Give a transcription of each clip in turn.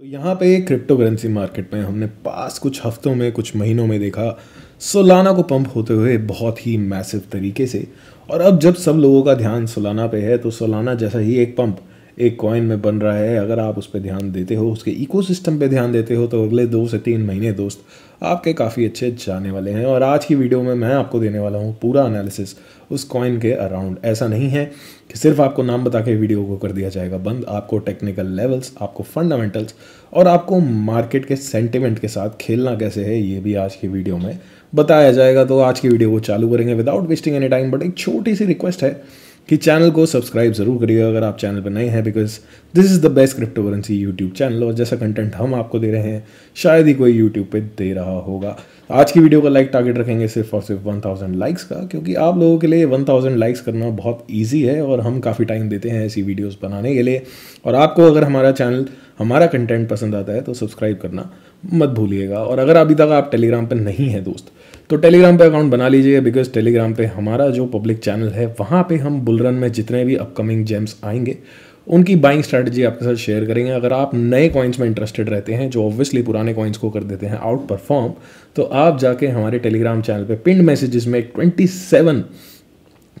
तो यहाँ पे क्रिप्टो करेंसी मार्केट में हमने पास कुछ हफ्तों में कुछ महीनों में देखा सोलाना को पंप होते हुए बहुत ही मैसिव तरीके से और अब जब सब लोगों का ध्यान सोलाना पे है तो सोलाना जैसा ही एक पंप एक कॉइन में बन रहा है अगर आप उस पर ध्यान देते हो उसके इकोसिस्टम पे ध्यान देते हो तो अगले दो से तीन महीने दोस्त आपके काफ़ी अच्छे जाने वाले हैं और आज की वीडियो में मैं आपको देने वाला हूँ पूरा एनालिसिस उस कॉइन के अराउंड ऐसा नहीं है कि सिर्फ आपको नाम बता के वीडियो को कर दिया जाएगा बंद आपको टेक्निकल लेवल्स आपको फंडामेंटल्स और आपको मार्केट के सेंटिमेंट के साथ खेलना कैसे है ये भी आज की वीडियो में बताया जाएगा तो आज की वीडियो को चालू करेंगे without wasting any time but एक छोटी सी रिक्वेस्ट है कि चैनल को सब्सक्राइब ज़रूर करिएगा अगर आप चैनल पर नए हैं because this is the best crypto currency YouTube channel और जैसा कंटेंट हम आपको दे रहे हैं शायद ही कोई यूट्यूब पे दे रहा होगा आज की वीडियो का लाइक टारगेट रखेंगे सिर्फ और सिर्फ 1000 लाइक्स का क्योंकि आप लोगों के लिए 1000 लाइक्स करना बहुत ईजी है और हम काफ़ी टाइम देते हैं ऐसी वीडियोज़ बनाने के लिए और आपको अगर हमारा चैनल हमारा कंटेंट पसंद आता है तो सब्सक्राइब करना मत भूलिएगा और अगर अभी तक आप टेलीग्राम पर नहीं हैं दोस्त तो टेलीग्राम पे अकाउंट बना लीजिए बिकॉज टेलीग्राम पे हमारा जो पब्लिक चैनल है वहाँ पे हम बुलरन में जितने भी अपकमिंग जेम्स आएंगे उनकी बाइंग स्ट्रैटेजी आपके साथ शेयर करेंगे अगर आप नए कॉइन्स में इंटरेस्टेड रहते हैं जो ऑब्वियसली पुराने कॉइन्स को कर देते हैं आउट परफॉर्म तो आप जाके हमारे टेलीग्राम चैनल पे पिंड मैसेजेस में ट्वेंटी सेवन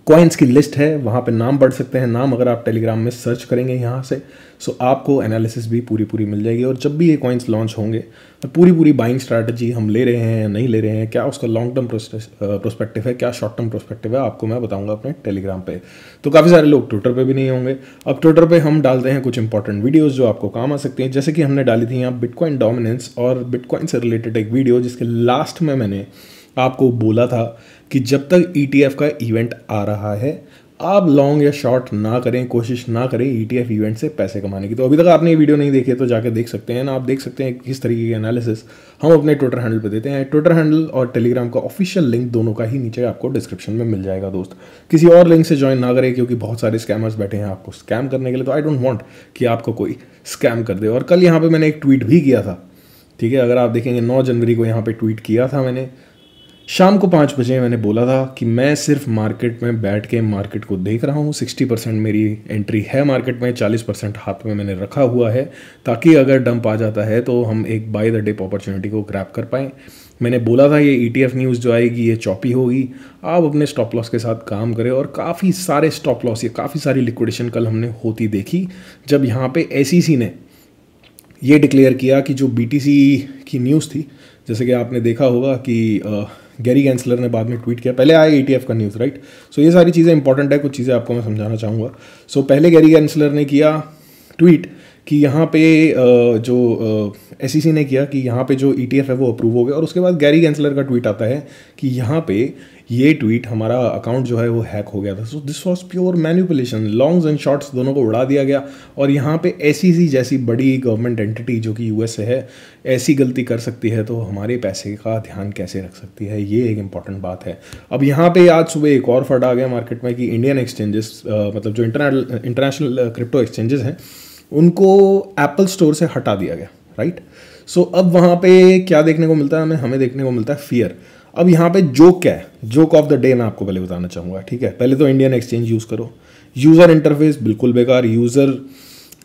कॉइन्स की लिस्ट है वहाँ पे नाम पढ़ सकते हैं नाम अगर आप टेलीग्राम में सर्च करेंगे यहाँ से सो आपको एनालिसिस भी पूरी पूरी मिल जाएगी और जब भी ये कॉइन्स लॉन्च होंगे तो पूरी पूरी बाइंग स्ट्रैटेजी हम ले रहे हैं नहीं ले रहे हैं क्या उसका लॉन्ग टर्म प्रोस्पेक्टिव है क्या शॉर्ट टर्म प्रोस्पेक्टिव है आपको मैं बताऊँगा अपने टेलीग्राम पर तो काफ़ी सारे लोग ट्विटर पर भी नहीं होंगे अब ट्विटर पर हम डालते हैं कुछ इंपॉर्टेंट वीडियोज़ जो आपको काम आ सकती हैं जैसे कि हमने डाली थी यहाँ बिटकॉइन डोमिनेंस और बिटकॉइन से रिलेटेड एक वीडियो जिसके लास्ट में मैंने आपको बोला था कि जब तक ई e का इवेंट आ रहा है आप लॉन्ग या शॉर्ट ना करें कोशिश ना करें ई e इवेंट से पैसे कमाने की तो अभी तक आपने ये वीडियो नहीं देखी है तो जाकर देख सकते हैं ना आप देख सकते हैं किस तरीके की एनालिसिस हम अपने ट्विटर हैंडल पे देते हैं ट्विटर हैंडल और टेलीग्राम का ऑफिशियल लिंक दोनों का ही नीचे आपको डिस्क्रिप्शन में मिल जाएगा दोस्त किसी और लिंक से ज्वाइन ना करें क्योंकि बहुत सारे स्कैमर्स बैठे हैं आपको स्कैम करने के लिए तो आई डोंट वॉन्ट कि आपको कोई स्कैम कर दे और कल यहाँ पर मैंने एक ट्वीट भी किया था ठीक है अगर आप देखेंगे नौ जनवरी को यहाँ पर ट्वीट किया था मैंने शाम को पाँच बजे मैंने बोला था कि मैं सिर्फ मार्केट में बैठ के मार्केट को देख रहा हूँ सिक्सटी परसेंट मेरी एंट्री है मार्केट में चालीस परसेंट हाथ में मैंने रखा हुआ है ताकि अगर डंप आ जाता है तो हम एक बाय द डिप अपॉर्चुनिटी को ग्रैप कर पाएँ मैंने बोला था ये ई e न्यूज़ जो आएगी ये चौपी होगी आप अपने स्टॉप लॉस के साथ काम करें और काफ़ी सारे स्टॉप लॉस ये काफ़ी सारी लिक्विडेशन कल हमने होती देखी जब यहाँ पे एस e ने ये डिक्लेयर किया कि जो बी की न्यूज़ थी जैसे कि आपने देखा होगा कि गैरी गैंसलर ने बाद में ट्वीट किया पहले आया ई का न्यूज़ राइट सो ये सारी चीज़ें इंपॉर्टेंट है कुछ चीज़ें आपको मैं समझाना चाहूँगा सो पहले गैरी गैंसलर ने किया ट्वीट कि यहाँ पे जो एस e ने किया कि यहाँ पे जो ई e है वो अप्रूव हो गया और उसके बाद गैरी गैंसलर का ट्वीट आता है कि यहाँ पे ये ट्वीट हमारा अकाउंट जो है वो हैक हो गया था so this was pure manipulation longs and shorts दोनों को उड़ा दिया गया और यहाँ पे एस e जैसी बड़ी गवर्नमेंट एंटिटी जो कि यू है ऐसी गलती कर सकती है तो हमारे पैसे का ध्यान कैसे रख सकती है ये एक इंपॉर्टेंट बात है अब यहाँ पे आज सुबह एक और फट आ गया मार्केट में कि इंडियन एक्सचेंजेस मतलब जो इंटरनेशनल क्रिप्टो एक्सचेंजेस हैं उनको एप्पल स्टोर से हटा दिया गया राइट सो so, अब वहाँ पे क्या देखने को मिलता है हमें हमें देखने को मिलता है फियर अब यहाँ पे जोक क्या है जोक ऑफ द डे मैं आपको पहले बताना चाहूँगा ठीक है पहले तो इंडियन एक्सचेंज यूज़ करो यूज़र इंटरफेस बिल्कुल बेकार यूज़र user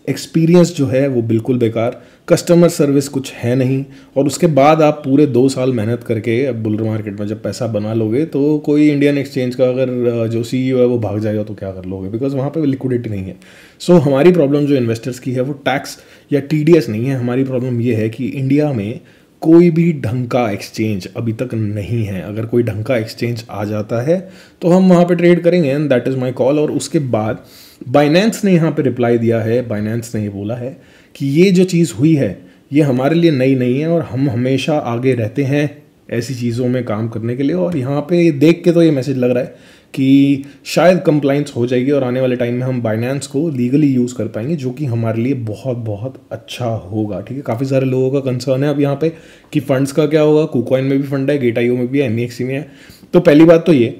एक्सपीरियंस जो है वो बिल्कुल बेकार कस्टमर सर्विस कुछ है नहीं और उसके बाद आप पूरे दो साल मेहनत करके अब बुलर मार्केट में जब पैसा बना लोगे तो कोई इंडियन एक्सचेंज का अगर जो सी है वो भाग जाएगा तो क्या कर लोगे बिकॉज वहाँ पर लिक्विडिटी नहीं है सो so, हमारी प्रॉब्लम जो इन्वेस्टर्स की है वो टैक्स या टी नहीं है हमारी प्रॉब्लम ये है कि इंडिया में कोई भी ढंग का एक्सचेंज अभी तक नहीं है अगर कोई ढंग का एक्सचेंज आ जाता है तो हम वहाँ पे ट्रेड करेंगे and that is my call और उसके बाद बाइनेंस ने यहाँ पे रिप्लाई दिया है बाइनेंस ने ये बोला है कि ये जो चीज़ हुई है ये हमारे लिए नई नहीं है और हम हमेशा आगे रहते हैं ऐसी चीज़ों में काम करने के लिए और यहाँ पे देख के तो ये मैसेज लग रहा है कि शायद कंप्लाइंस हो जाएगी और आने वाले टाइम में हम बाइनेंस को लीगली यूज़ कर पाएंगे जो कि हमारे लिए बहुत बहुत अच्छा होगा ठीक है काफ़ी सारे लोगों का कंसर्न है अब यहाँ पे कि फंड्स का क्या होगा कोकॉइन में भी फंड है गेट में भी है एन में है तो पहली बात तो ये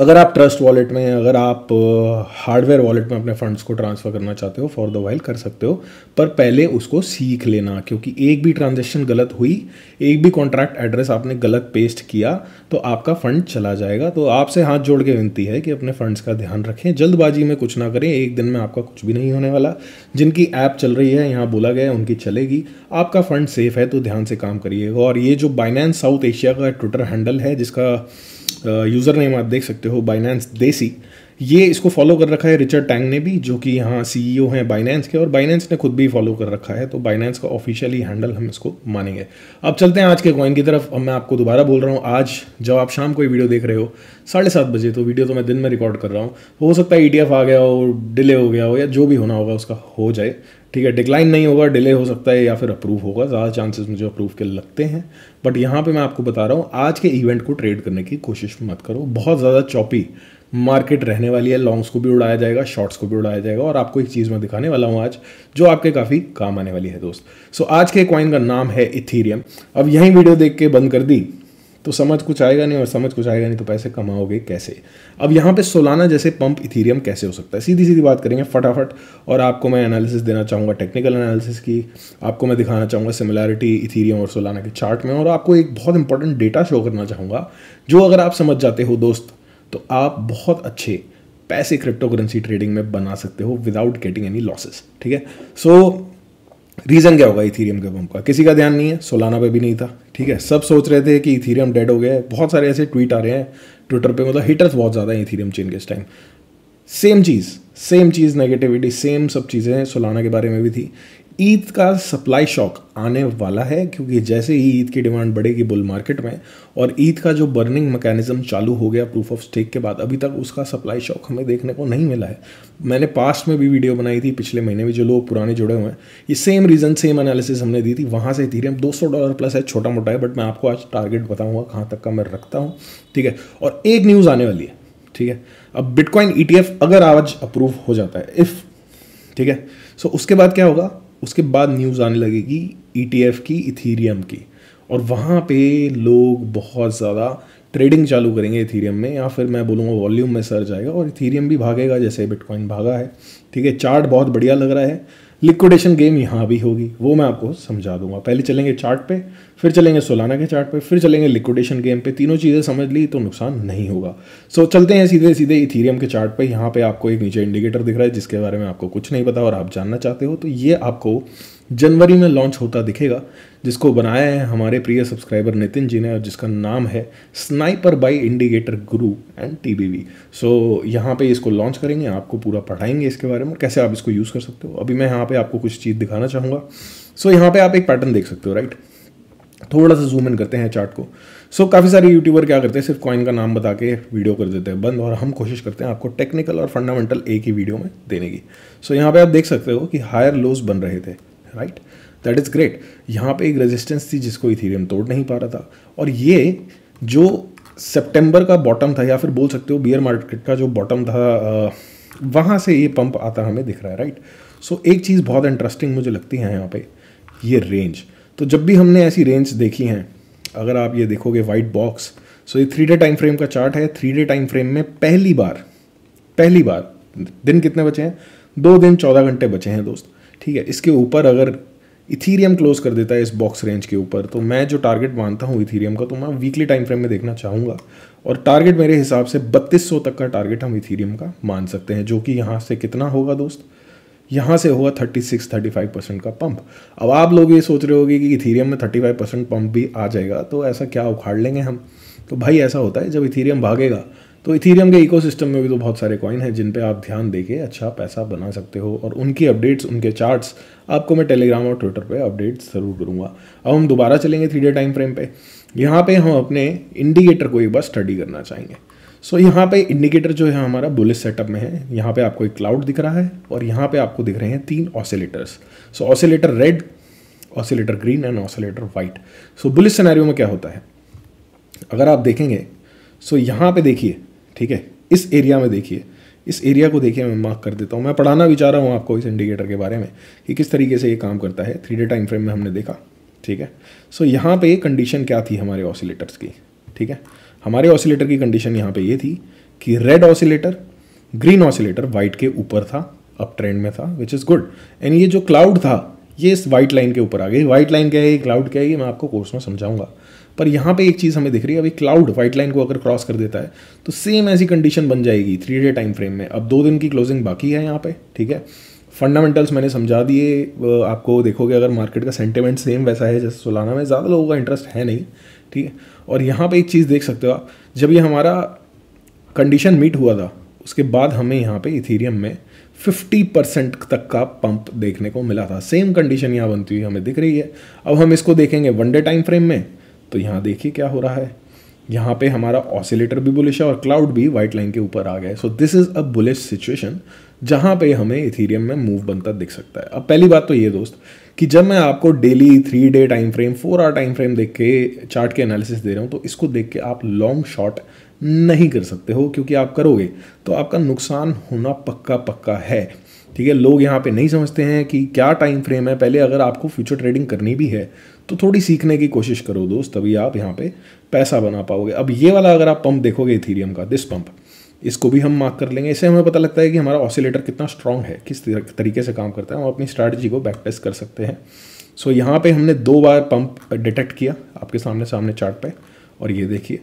अगर आप ट्रस्ट वॉलेट में अगर आप हार्डवेयर वॉलेट में अपने फंड्स को ट्रांसफ़र करना चाहते हो फॉर द वाइल कर सकते हो पर पहले उसको सीख लेना क्योंकि एक भी ट्रांजेक्शन गलत हुई एक भी कॉन्ट्रैक्ट एड्रेस आपने गलत पेस्ट किया तो आपका फ़ंड चला जाएगा तो आपसे हाथ जोड़ के विनती है कि अपने फंड्स का ध्यान रखें जल्दबाजी में कुछ ना करें एक दिन में आपका कुछ भी नहीं होने वाला जिनकी ऐप चल रही है यहाँ बोला गया है उनकी चलेगी आपका फ़ंड सेफ़ है तो ध्यान से काम करिएगा और ये जो बाइनेंस साउथ एशिया का ट्विटर हैंडल है जिसका यूज़र नेम आप देख सकते हो बाइनेंस देसी ये इसको फॉलो कर रखा है रिचर्ड टैंग ने भी जो कि यहाँ ओ e हैं बाइनेंस के और बाइनेंस ने खुद भी फॉलो कर रखा है तो बाइनेंस का ऑफिशियली हैंडल हम इसको मानेंगे अब चलते हैं आज के कॉइन की तरफ अब मैं आपको दोबारा बोल रहा हूँ आज जब आप शाम को ये वीडियो देख रहे हो साढ़े सात बजे तो वीडियो तो मैं दिन में रिकॉर्ड कर रहा हूँ हो सकता है ई e आ गया हो डिले हो गया हो या जो भी होना होगा उसका हो जाए ठीक है डिक्लाइन नहीं होगा डिले हो सकता है या फिर अप्रूव होगा ज़्यादा चांसेस मुझे अप्रूव के लगते हैं बट यहाँ पे मैं आपको बता रहा हूँ आज के इवेंट को ट्रेड करने की कोशिश मत करो बहुत ज़्यादा चौपी मार्केट रहने वाली है लॉन्ग्स को भी उड़ाया जाएगा शॉर्ट्स को भी उड़ाया जाएगा और आपको एक चीज़ मैं दिखाने वाला हूँ आज जो आपके काफ़ी काम आने वाली है दोस्त सो so, आज के कॉइन का नाम है इथीरियम अब यहीं वीडियो देख के बंद कर दी तो समझ कुछ आएगा नहीं और समझ कुछ आएगा नहीं तो पैसे कमाओगे कैसे अब यहाँ पे सोलाना जैसे पंप इथीरियम कैसे हो सकता है सीधी सीधी बात करेंगे फटाफट और आपको मैं एनालिसिस देना चाहूँगा टेक्निकल एनालिसिस की आपको मैं दिखाना चाहूँगा सिमिलैरिटी इथीरियम और सोलाना के चार्ट में और आपको एक बहुत इंपॉर्टेंट डेटा शो करना चाहूँगा जो अगर आप समझ जाते हो दोस्त तो आप बहुत अच्छे पैसे क्रिप्टो करेंसी ट्रेडिंग में बना सकते हो विदाउट गेटिंग एनी लॉसेस ठीक है सो so, रीज़न क्या होगा इथीरियम के बम का किसी का ध्यान नहीं है सोलाना पे भी नहीं था ठीक है सब सोच रहे थे कि इथीरियम डेड हो गया है बहुत सारे ऐसे ट्वीट आ रहे हैं ट्विटर पे मतलब हिटर्स बहुत ज़्यादा हैं इथीरियम चेन के इस टाइम सेम चीज़ सेम चीज़ नेगेटिविटी सेम सब चीज़ें सोलाना के बारे में भी थी ईद का सप्लाई शॉक आने वाला है क्योंकि जैसे ही ईद की डिमांड बढ़ेगी बुल मार्केट में और ईद का जो बर्निंग मैकेनिज्म चालू हो गया प्रूफ ऑफ स्टेक के बाद अभी तक उसका सप्लाई शॉक हमें देखने को नहीं मिला है मैंने पास्ट में भी वीडियो बनाई थी पिछले महीने में जो लोग पुराने जुड़े हुए हैं ये सेम रीज़न सेम एनालिसिस हमने दी थी वहाँ से दो सौ डॉलर प्लस है छोटा मोटा है बट मैं आपको आज टारगेट बताऊँगा कहाँ तक का मैं रखता हूँ ठीक है और एक न्यूज़ आने वाली है ठीक है अब बिटकॉइन ई e अगर आज अप्रूव हो जाता है इफ़ ठीक है सो उसके बाद क्या होगा उसके बाद न्यूज़ आने लगेगी ई e की इथीरियम की और वहाँ पे लोग बहुत ज़्यादा ट्रेडिंग चालू करेंगे इथीरियम में या फिर मैं बोलूँगा वॉल्यूम में सर जाएगा और इथीरियम भी भागेगा जैसे बिटकॉइन भागा है ठीक है चार्ट बहुत बढ़िया लग रहा है लिक्विडेशन गेम यहाँ भी होगी वो मैं आपको समझा दूंगा पहले चलेंगे चार्ट पे फिर चलेंगे सोलाना के चार्ट पे फिर चलेंगे लिक्विडेशन गेम पे तीनों चीज़ें समझ ली तो नुकसान नहीं होगा सो so, चलते हैं सीधे सीधे इथीरियम के चार्ट पे यहाँ पे आपको एक नीचे इंडिकेटर दिख रहा है जिसके बारे में आपको कुछ नहीं पता और आप जानना चाहते हो तो ये आपको जनवरी में लॉन्च होता दिखेगा जिसको बनाया है हमारे प्रिय सब्सक्राइबर नितिन जी ने और जिसका नाम है Sniper by Indicator Guru and T B V so यहाँ पर इसको लॉन्च करेंगे आपको पूरा पढ़ाएंगे इसके बारे में कैसे आप इसको यूज़ कर सकते हो अभी मैं यहाँ पर आपको कुछ चीज़ दिखाना चाहूँगा सो so, यहाँ पे आप एक पैटर्न देख सकते हो राइट थोड़ा सा जूम इन करते हैं चार्ट को सो so, काफ़ी सारे यूट्यूबर क्या करते हैं सिर्फ कॉइन का नाम बता के वीडियो कर देते हैं बंद और हम कोशिश करते हैं आपको टेक्निकल और फंडामेंटल एक ही वीडियो में देने की सो so, यहाँ पे आप देख सकते हो कि हायर लोज बन रहे थे right right? That is great यहाँ पे एक रेजिस्टेंस थी जिसको इथेरियम तोड़ नहीं पा रहा था और ये जो सितंबर का बॉटम था या फिर बोल सकते हो बियर मार्केट का जो बॉटम था वहाँ से ये पंप आता हमें दिख रहा है राइट सो so, एक चीज़ बहुत इंटरेस्टिंग मुझे लगती है यहाँ पे ये रेंज तो जब भी हमने ऐसी रेंज देखी हैं अगर आप ये देखोगे वाइट बॉक्स सो ये थ्री डे टाइम फ्रेम का चार्ट है थ्री डे टाइम फ्रेम में पहली बार पहली बार दिन कितने बचे हैं दो दिन चौदह घंटे बचे हैं दोस्त ठीक है इसके ऊपर अगर इथीरियम क्लोज कर देता है इस बॉक्स रेंज के ऊपर तो मैं जो टारगेट मानता हूँ इथीरियम का तो मैं वीकली टाइम फ्रेम में देखना चाहूँगा और टारगेट मेरे हिसाब से 3200 तक का टारगेट हम इथीरियम का मान सकते हैं जो कि यहाँ से कितना होगा दोस्त यहाँ से होगा 36 35 परसेंट का पंप अब आप लोग ये सोच रहे होगे कि इथीरियम में 35 परसेंट पंप भी आ जाएगा तो ऐसा क्या उखाड़ लेंगे हम तो भाई ऐसा होता है जब इथीरियम भागेगा तो इथीरियम के इकोसिस्टम में भी तो बहुत सारे कॉइन हैं जिन पे आप ध्यान देके अच्छा पैसा बना सकते हो और उनकी अपडेट्स उनके चार्ट्स आपको मैं टेलीग्राम और ट्विटर पे अपडेट ज़रूर करूँगा अब हम दोबारा चलेंगे थ्री डे टाइम फ्रेम पे यहाँ पे हम अपने इंडिकेटर को एक बार स्टडी करना चाहेंगे सो so, यहाँ पे इंडिकेटर जो है हमारा बुलिस सेटअप में है यहाँ पे आपको एक क्लाउड दिख रहा है और यहाँ पे आपको दिख रहे हैं तीन oscillators so oscillator red oscillator green and oscillator white so bullish scenario में क्या होता है अगर आप देखेंगे सो so यहाँ पे देखिए ठीक है इस एरिया में देखिए इस एरिया को देखिए मैं मार्क कर देता हूँ मैं पढ़ाना भी चाह रहा हूँ आपको इस इंडिकेटर के बारे में कि किस तरीके से ये काम करता है थ्री डे टाइम फ्रेम में हमने देखा ठीक है सो यहाँ पे कंडीशन क्या थी हमारे ऑसिलेटर्स की ठीक है हमारे ऑसिलेटर की कंडीशन यहाँ पर ये थी कि red oscillator green oscillator white के ऊपर था अप ट्रेंड में था विच इज़ गुड एंड ये जो क्लाउड था ये इस वाइट लाइन के ऊपर आ गई वाइट लाइन क्या है ये क्लाउड क्या है ये मैं आपको कोर्स में समझाऊंगा पर यहाँ पे एक चीज़ हमें दिख रही है अभी क्लाउड वाइट लाइन को अगर क्रॉस कर देता है तो सेम ऐसी कंडीशन बन जाएगी थ्री डे टाइम फ्रेम में अब दो दिन की क्लोजिंग बाकी है यहाँ पे ठीक है फंडामेंटल्स मैंने समझा दिए आपको देखोगे अगर मार्केट का सेंटिमेंट सेम वैसा है जैसे सोलाना में ज़्यादा लोगों का इंटरेस्ट है नहीं ठीक है और यहाँ पर एक चीज़ देख सकते हो आप जब ये हमारा कंडीशन मीट हुआ था उसके बाद हमें यहाँ पे इथीरियम में 50 परसेंट तक का पंप देखने को मिला था सेम कंडीशन यहाँ बनती हुई हमें दिख रही है अब हम इसको देखेंगे वन डे टाइम फ्रेम में तो यहाँ देखिए क्या हो रहा है यहाँ पे हमारा ऑसिलेटर भी बुलिश है और क्लाउड भी व्हाइट लाइन के ऊपर आ गए so this is a bullish situation जहाँ पे हमें इथीरियम में मूव बनता दिख सकता है अब पहली बात तो ये दोस्त कि जब मैं आपको daily three day time frame four hour time frame देख के चार्ट के एनालिसिस दे रहा हूँ तो इसको देख के आप लॉन्ग शॉर्ट नहीं कर सकते हो क्योंकि आप करोगे तो आपका नुकसान होना पक्का पक्का है ठीक है लोग यहाँ पे नहीं समझते हैं कि क्या टाइम फ्रेम है पहले अगर आपको फ्यूचर ट्रेडिंग करनी भी है तो थोड़ी सीखने की कोशिश करो दोस्त तभी आप यहाँ पे पैसा बना पाओगे अब ये वाला अगर आप पंप देखोगे इथीरियम का दिस पंप इसको भी हम मार्क कर लेंगे इससे हमें पता लगता है कि हमारा ऑसिलेटर कितना स्ट्रॉन्ग है किस तरीके से काम करता है हम अपनी स्ट्रैटेजी को बैक टेस्ट कर सकते हैं सो so, यहाँ पे हमने दो बार पंप डिटेक्ट किया आपके सामने सामने चार्ट पे और ये देखिए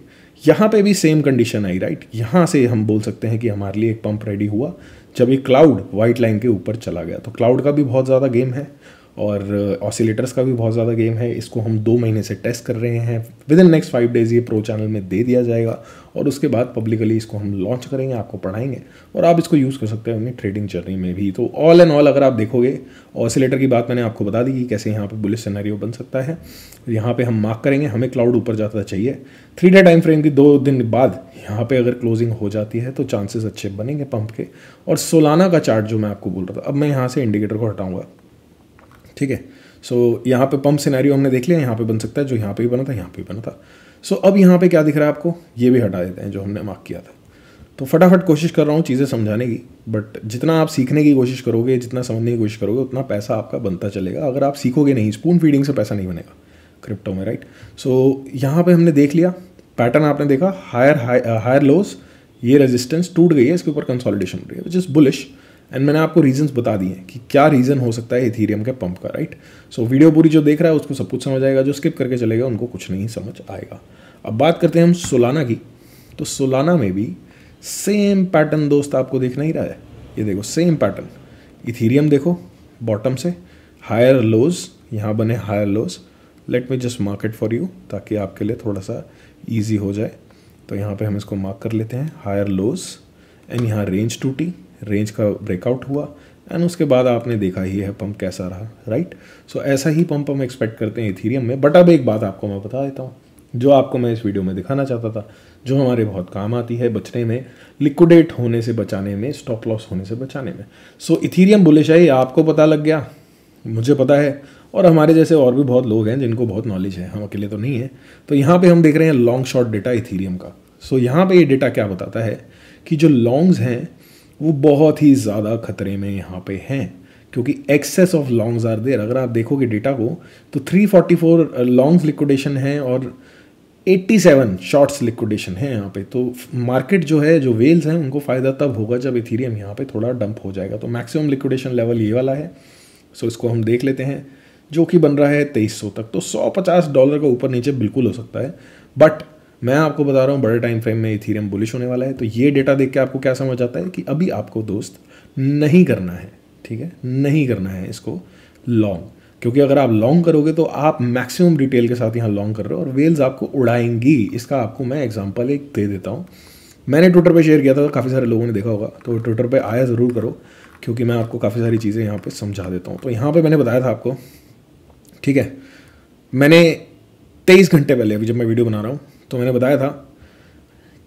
यहाँ पे भी सेम कंडीशन आई राइट यहाँ से हम बोल सकते हैं कि हमारे लिए एक पंप रेडी हुआ जब ये क्लाउड व्हाइट लाइन के ऊपर चला गया तो क्लाउड का भी बहुत ज़्यादा गेम है और ऑसिलेटर्स uh, का भी बहुत ज़्यादा गेम है इसको हम दो महीने से टेस्ट कर रहे हैं within next five days ये प्रो चैनल में दे दिया जाएगा और उसके बाद पब्लिकली इसको हम लॉन्च करेंगे आपको पढ़ाएंगे और आप इसको यूज़ कर सकते हैं अपनी ट्रेडिंग जर्नी में भी तो ऑल एंड ऑल अगर आप देखोगे ऑसिलेटर की बात मैंने आपको बता दी कि कैसे यहाँ पर बुलिस सिनेरियो बन सकता है यहाँ पर हम मार्क करेंगे हमें क्लाउड ऊपर जाता चाहिए थ्री डे टाइम फ्रेम की दो दिन बाद यहाँ पर अगर क्लोजिंग हो जाती है तो चांसेस अच्छे बनेंगे पंप के और सोलाना का चार्ट जो मैं आपको बोल रहा था अब मैं यहाँ से इंडिकेटर को हटाऊँगा ठीक है सो so, यहाँ पे पंप सिनेरियो हमने देख लिया यहाँ पे बन सकता है जो यहाँ पे भी बना था यहाँ पे भी बना था सो so, अब यहाँ पे क्या दिख रहा है आपको ये भी हटा देते हैं जो हमने मार्क किया था तो फटाफट कोशिश कर रहा हूँ चीज़ें समझाने की बट जितना आप सीखने की कोशिश करोगे जितना समझने की कोशिश करोगे उतना पैसा आपका बनता चलेगा अगर आप सीखोगे नहीं स्पून फीडिंग से पैसा नहीं बनेगा क्रिप्टो में राइट सो यहाँ पर हमने देख लिया पैटर्न आपने देखा हायर हायर लोस ये रेजिस्टेंस टूट गई है इसके ऊपर कंसोलिडेशन हो रही है विच इज़ बुलिश एंड मैंने आपको रीजंस बता दिए कि क्या रीज़न हो सकता है इथीरियम के पंप का राइट सो so, वीडियो पूरी जो देख रहा है उसको सब कुछ समझ आएगा जो स्किप करके चलेगा उनको कुछ नहीं समझ आएगा अब बात करते हैं हम सोलाना की तो सोलाना में भी सेम पैटर्न दोस्त आपको देखना ही रहा है ये देखो सेम पैटर्न इथीरियम देखो बॉटम से हायर लोज यहाँ बने higher lows let me just mark it for you ताकि आपके लिए थोड़ा सा ईजी हो जाए तो यहाँ पे हम इसको मार्क कर लेते हैं हायर लोज एंड यहाँ रेंज टूटी रेंज का ब्रेकआउट हुआ एंड उसके बाद आपने देखा ही है पंप कैसा रहा राइट सो so, ऐसा ही पंप हम एक्सपेक्ट करते हैं इथीरियम में बट अब एक बात आपको मैं बता देता हूँ जो आपको मैं इस वीडियो में दिखाना चाहता था जो हमारे बहुत काम आती है बचने में लिक्विडेट होने से बचाने में स्टॉप लॉस होने से बचाने में सो so, इथीरियम बुलेशाही आपको पता लग गया मुझे पता है और हमारे जैसे और भी बहुत लोग हैं जिनको बहुत नॉलेज है हम अकेले तो नहीं हैं तो यहाँ पे हम देख रहे हैं लॉन्ग शॉर्ट डेटा इथीरियम का सो so, यहाँ पे ये डेटा क्या बताता है कि जो लॉन्ग्स हैं वो बहुत ही ज़्यादा खतरे में यहाँ पे हैं क्योंकि excess of longs are there अगर आप देखोगे डेटा को तो 344 लॉन्ग्स लिक्विडेशन है और 87 शॉर्ट्स लिक्विडेशन है यहाँ पे तो मार्केट जो है जो वेल्स हैं उनको फ़ायदा तब होगा जब इथीरियम यहाँ पे थोड़ा डंप हो जाएगा तो मैक्सिमम लिक्विडेशन लेवल ये वाला है सो इसको हम देख लेते हैं जो कि बन रहा है तेईस तक तो सौ डॉलर का ऊपर नीचे बिल्कुल हो सकता है बट मैं आपको बता रहा हूँ बड़े टाइम फ्रेम में इथीरियम बुलिश होने वाला है तो ये डेटा देख के आपको क्या समझ आता है कि अभी आपको दोस्त नहीं करना है ठीक है नहीं करना है इसको लॉन्ग क्योंकि अगर आप लॉन्ग करोगे तो आप मैक्सिमम डिटेल के साथ यहाँ लॉन्ग कर रहे हो और वेल्स आपको उड़ाएंगी इसका आपको मैं एग्जाम्पल एक दे देता हूँ मैंने ट्विटर पर शेयर किया था काफ़ी सारे लोगों ने देखा होगा तो ट्विटर पर आया ज़रूर करो क्योंकि मैं आपको काफ़ी सारी चीज़ें यहाँ पर समझा देता हूँ तो यहाँ पर मैंने बताया था आपको ठीक है मैंने तेईस घंटे पहले अभी जब मैं वीडियो बना रहा हूँ तो मैंने बताया था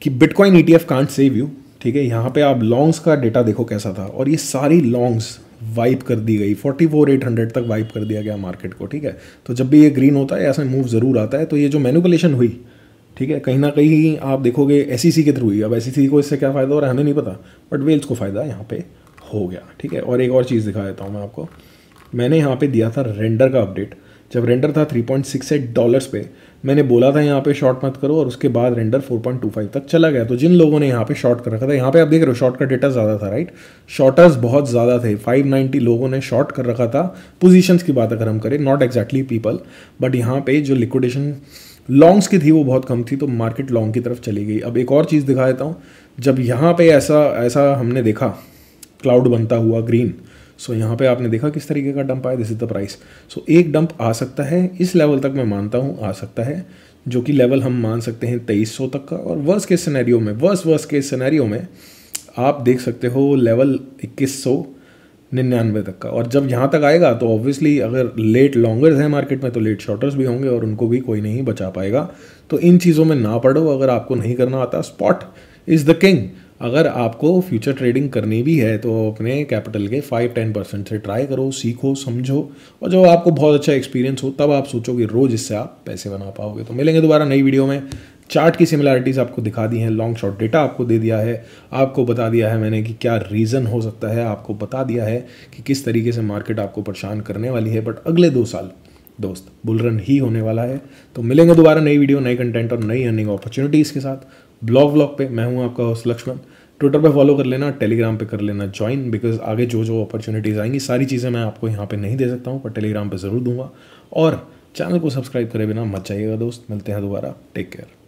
कि Bitcoin E T F can't save you ठीक है यहाँ पे आप लॉन्ग्स का डेटा देखो कैसा था और ये सारी लॉन्ग्स वाइप कर दी गई फोर्टी फोर एट हंड्रेड तक वाइप कर दिया गया मार्केट को ठीक है तो जब भी ये ग्रीन होता है ऐसा मूव ज़रूर आता है तो ये जो मैनुपलेशन हुई ठीक है कहीं ना कहीं आप देखोगे एस e के थ्रू हुई अब एस e को इससे क्या फ़ायदा हो रहा है हमें नहीं पता बट वेल्स को फ़ायदा यहाँ पे हो गया ठीक है और एक और चीज़ दिखा देता हूँ मैं आपको मैंने यहाँ पे दिया था रेंडर का अपडेट जब रेंडर था three point six eight dollars पे मैंने बोला था यहाँ पे शॉर्ट मत करो और उसके बाद रेंडर 4.25 तक चला गया तो जिन लोगों ने यहाँ पे शॉर्ट कर रखा था यहाँ पे आप देख रहे हो शॉर्ट का डेटा ज़्यादा था राइट शॉर्टर्स बहुत ज़्यादा थे 590 लोगों ने शॉर्ट कर रखा था पोजीशंस की बात अगर हम करें नॉट एग्जैक्टली पीपल बट यहाँ पे जो लिक्विडेशन लॉन्ग्स की थी वो बहुत कम थी तो मार्केट लॉन्ग की तरफ चली गई अब एक और चीज़ दिखा देता हूँ जब यहाँ पर ऐसा ऐसा हमने देखा क्लाउड बनता हुआ ग्रीन सो so, यहाँ पे आपने देखा किस तरीके का डंप आया this is the price so एक डंप आ सकता है इस लेवल तक मैं मानता हूँ आ सकता है जो कि लेवल हम मान सकते हैं 2300 तक का और वर्स के सिनेरियो में वर्स वर्स के सिनेरियो में आप देख सकते हो लेवल इक्कीस सौ निन्यानवे तक का और जब यहाँ तक आएगा तो ऑब्वियसली अगर लेट लॉन्गर्स हैं मार्केट में तो लेट शॉर्टर्स भी होंगे और उनको भी कोई नहीं बचा पाएगा तो इन चीज़ों में ना पढ़ो अगर आपको नहीं करना आता स्पॉट इज़ द किंग अगर आपको फ्यूचर ट्रेडिंग करनी भी है तो अपने कैपिटल के फाइव टेन परसेंट से ट्राई करो सीखो समझो और जब आपको बहुत अच्छा एक्सपीरियंस हो तब आप सोचो कि रोज़ इससे आप पैसे बना पाओगे तो मिलेंगे दोबारा नई वीडियो में चार्ट की सिमिलैरिटीज़ आपको दिखा दी हैं लॉन्ग शॉर्ट डेटा आपको दे दिया है आपको बता दिया है मैंने कि क्या रीज़न हो सकता है आपको बता दिया है कि किस तरीके से मार्केट आपको परेशान करने वाली है बट अगले दो साल दोस्त बुलरन ही होने वाला है तो मिलेंगे दोबारा नई वीडियो नए कंटेंट और नई अर्निंग अपॉर्चुनिटीज़ के साथ ब्लॉग व्लॉग पे मैं हूँ आपका होस्ट लक्ष्मण ट्विटर पे फॉलो कर लेना टेलीग्राम पे कर लेना ज्वाइन बिकॉज आगे जो जो अपॉर्चुनिटीज़ आएंगी सारी चीज़ें मैं आपको यहाँ पे नहीं दे सकता हूँ पर टेलीग्राम पे ज़रूर दूंगा और चैनल को सब्सक्राइब करे बिना मत जाइएगा दोस्त मिलते हैं दोबारा टेक केयर